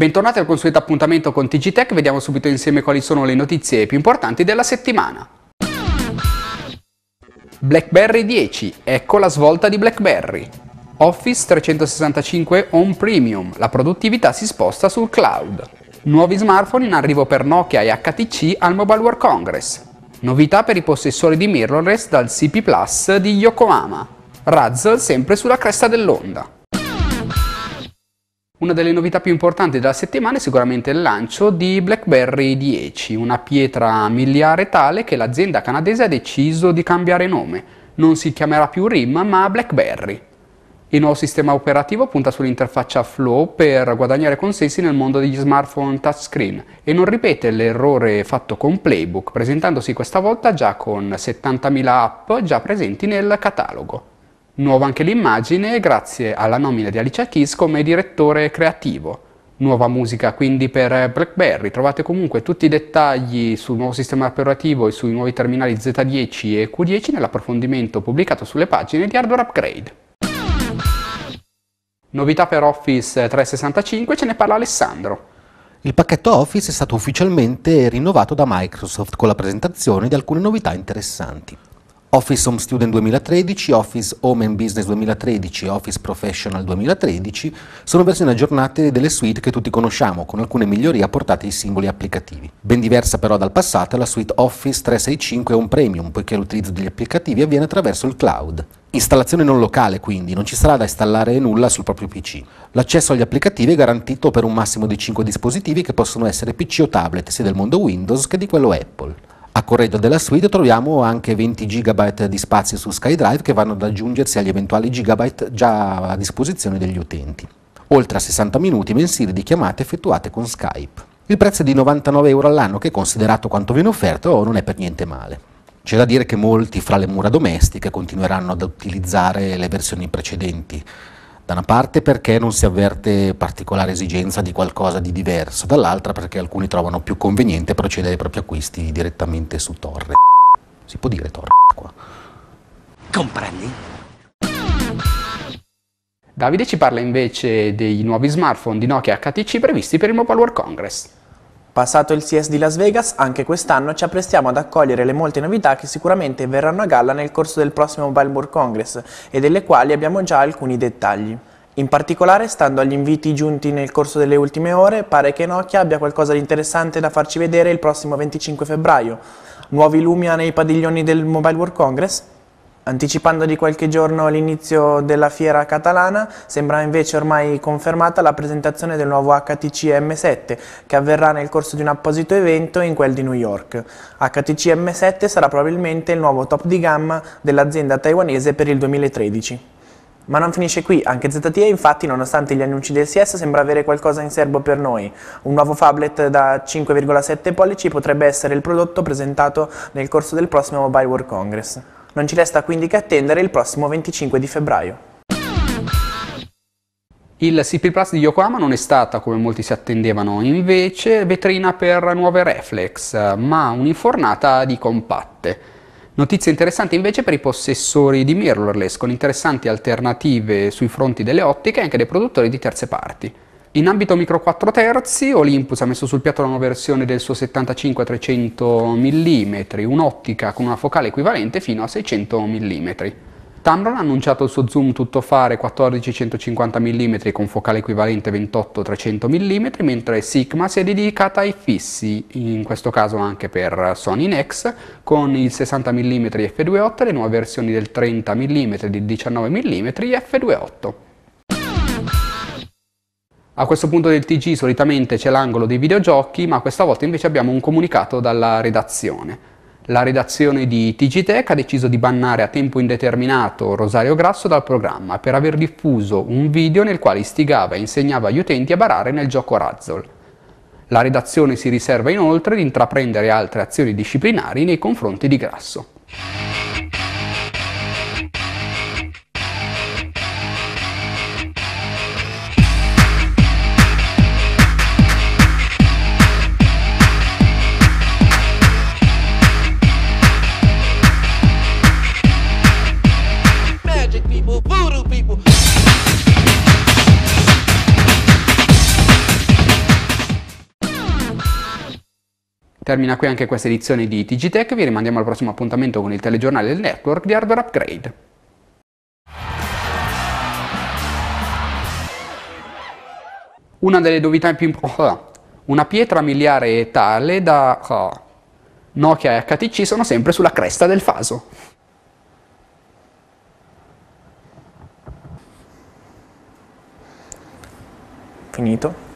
Bentornati al consueto appuntamento con TG Tech, vediamo subito insieme quali sono le notizie più importanti della settimana. BlackBerry 10, ecco la svolta di BlackBerry. Office 365 Home Premium, la produttività si sposta sul cloud. Nuovi smartphone in arrivo per Nokia e HTC al Mobile World Congress. Novità per i possessori di mirrorless dal CP Plus di Yokohama. Razzle sempre sulla cresta dell'onda. Una delle novità più importanti della settimana è sicuramente il lancio di BlackBerry 10, una pietra miliare tale che l'azienda canadese ha deciso di cambiare nome. Non si chiamerà più RIM ma BlackBerry. Il nuovo sistema operativo punta sull'interfaccia Flow per guadagnare consensi nel mondo degli smartphone touchscreen e non ripete l'errore fatto con Playbook, presentandosi questa volta già con 70.000 app già presenti nel catalogo. Nuova anche l'immagine grazie alla nomina di Alicia Keys come direttore creativo. Nuova musica quindi per BlackBerry, trovate comunque tutti i dettagli sul nuovo sistema operativo e sui nuovi terminali Z10 e Q10 nell'approfondimento pubblicato sulle pagine di Hardware Upgrade. Novità per Office 365 ce ne parla Alessandro. Il pacchetto Office è stato ufficialmente rinnovato da Microsoft con la presentazione di alcune novità interessanti. Office Home Student 2013, Office Home and Business 2013 e Office Professional 2013 sono versioni aggiornate delle suite che tutti conosciamo, con alcune migliorie apportate ai singoli applicativi. Ben diversa però dal passato la suite Office 365 è un Premium, poiché l'utilizzo degli applicativi avviene attraverso il cloud. Installazione non locale quindi, non ci sarà da installare nulla sul proprio PC. L'accesso agli applicativi è garantito per un massimo di 5 dispositivi che possono essere PC o tablet, sia del mondo Windows che di quello Apple. A corredo della suite troviamo anche 20 GB di spazio su SkyDrive che vanno ad aggiungersi agli eventuali GB già a disposizione degli utenti. Oltre a 60 minuti mensili di chiamate effettuate con Skype. Il prezzo è di 99 euro all'anno che considerato quanto viene offerto oh, non è per niente male. C'è da dire che molti fra le mura domestiche continueranno ad utilizzare le versioni precedenti, da una parte perché non si avverte particolare esigenza di qualcosa di diverso, dall'altra perché alcuni trovano più conveniente procedere ai propri acquisti direttamente su Torre. Si può dire Torre qua. Comprendi? Davide ci parla invece dei nuovi smartphone di Nokia HTC previsti per il Mobile World Congress. Passato il CS di Las Vegas, anche quest'anno ci apprestiamo ad accogliere le molte novità che sicuramente verranno a galla nel corso del prossimo Mobile World Congress e delle quali abbiamo già alcuni dettagli. In particolare, stando agli inviti giunti nel corso delle ultime ore, pare che Nokia abbia qualcosa di interessante da farci vedere il prossimo 25 febbraio. Nuovi Lumia nei padiglioni del Mobile World Congress? Anticipando di qualche giorno l'inizio della fiera catalana, sembra invece ormai confermata la presentazione del nuovo HTC M7, che avverrà nel corso di un apposito evento in quel di New York. HTC M7 sarà probabilmente il nuovo top di gamma dell'azienda taiwanese per il 2013. Ma non finisce qui, anche ZTE infatti nonostante gli annunci del CS sembra avere qualcosa in serbo per noi. Un nuovo phablet da 5,7 pollici potrebbe essere il prodotto presentato nel corso del prossimo Mobile World Congress. Non ci resta quindi che attendere il prossimo 25 di febbraio. Il CP Plus di Yokohama non è stata, come molti si attendevano invece, vetrina per nuove reflex, ma un'infornata di compatte. Notizie interessanti invece per i possessori di mirrorless, con interessanti alternative sui fronti delle ottiche e anche dei produttori di terze parti. In ambito micro 4 terzi, Olympus ha messo sul piatto la nuova versione del suo 75-300 mm, un'ottica con una focale equivalente fino a 600 mm. Tamron ha annunciato il suo zoom tuttofare 14-150 mm con focale equivalente 28-300 mm, mentre Sigma si è dedicata ai fissi, in questo caso anche per Sony Nex, con il 60 mm f2.8 e le nuove versioni del 30 mm e del 19 mm f2.8. A questo punto del TG solitamente c'è l'angolo dei videogiochi, ma questa volta invece abbiamo un comunicato dalla redazione. La redazione di TG Tech ha deciso di bannare a tempo indeterminato Rosario Grasso dal programma per aver diffuso un video nel quale istigava e insegnava agli utenti a barare nel gioco Razzle. La redazione si riserva inoltre di intraprendere altre azioni disciplinari nei confronti di Grasso. Termina qui anche questa edizione di TG Tech, vi rimandiamo al prossimo appuntamento con il telegiornale del network di Hardware Upgrade. Una delle novità più importanti, oh, una pietra miliare tale da oh, Nokia e HTC sono sempre sulla cresta del faso. Finito.